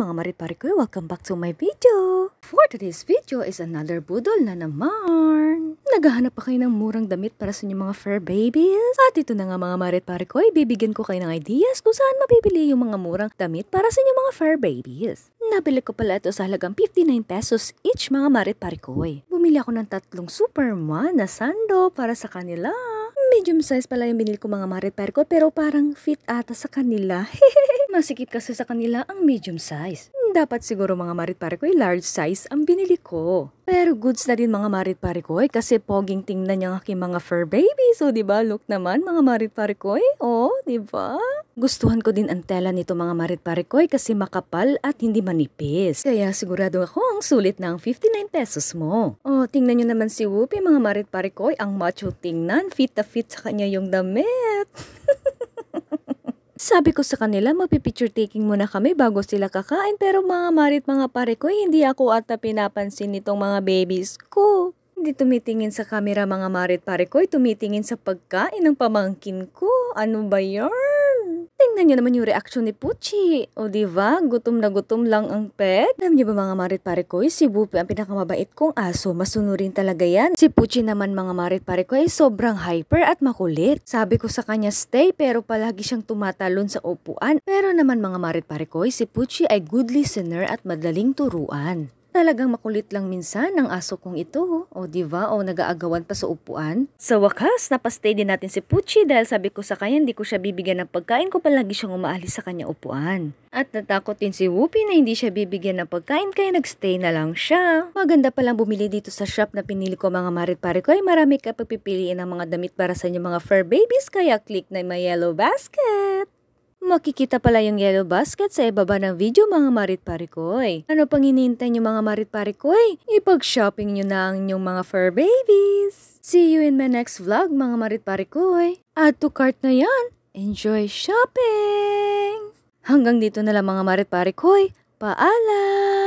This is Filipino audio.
mga mariparikoy, welcome back to my video! For today's video is another budol na naman! Naghahanap pa kayo ng murang damit para sa inyong mga fair babies? At ito na nga mga mariparikoy, bibigyan ko kayo ng ideas kung saan mabibili yung mga murang damit para sa inyong mga fair babies. Nabili ko pala ito sa halagang 59 pesos each mga mariparikoy. Eh. Bumili ako ng tatlong super na sando para sa kanila medium size pala yung binili ko mga mare perko pero parang fit ata sa kanila. Masikip kasi sa kanila ang medium size. Dapat siguro mga marit pare ko ay eh, large size ang binili ko. Pero goods na din mga marit pare ko ay eh, kasi poging tingnan niya aking mga fur baby. So oh, ba diba, look naman mga marit pare ko ay. Eh, oh, ba diba? Gustuhan ko din ang tela nito mga marit parikoy kasi makapal at hindi manipis. Kaya sigurado ako ang sulit ng 59 pesos mo. oh, tingnan nyo naman si Whoopi mga marit parikoy. Ang macho tingnan, fit na fit sa kanya yung damit. Sabi ko sa kanila, magpipicture taking muna kami bago sila kakain pero mga marit mga pare hindi ako ata pinapansin nitong mga babies ko. Hindi tumitingin sa camera mga marit pare tumitingin sa pagkain ng pamangkin ko. Ano ba yan? Tingnan niyo naman yung reaction ni Pucci. O di ba? Gutom na gutom lang ang pet. Alam niyo ba mga marit pare ko, si Bupi ang pinakamabait kong aso. Masunurin talaga yan. Si Pucci naman mga marit pare ko ay sobrang hyper at makulit. Sabi ko sa kanya stay pero palagi siyang tumatalon sa upuan. Pero naman mga marit pare ko, si Pucci ay good listener at madaling turuan. Talagang makulit lang minsan ang aso kong ito. Oh. O diba? O nag-aagawan pa sa upuan. Sa wakas, napastay din natin si Pucci dahil sabi ko sa kanya hindi ko siya bibigyan ng pagkain ko palagi siyang umaalis sa kanya upuan. At natakot din si Whoopi na hindi siya bibigyan ng pagkain kaya nagstay na lang siya. Maganda palang bumili dito sa shop na pinili ko mga marit-pare ko ay marami ka pagpipiliin ng mga damit para sa inyong mga fur babies kaya click na my yellow basket. Makikita pala yung yellow basket sa ibaba ng video mga marit parikoy. Ano pang hinihintay nyo mga marit parikoy? Ipag-shopping nyo na ang inyong mga fur babies! See you in my next vlog mga marit parikoy. Add to cart na yan! Enjoy shopping! Hanggang dito na lang mga marit parikoy. Paalam!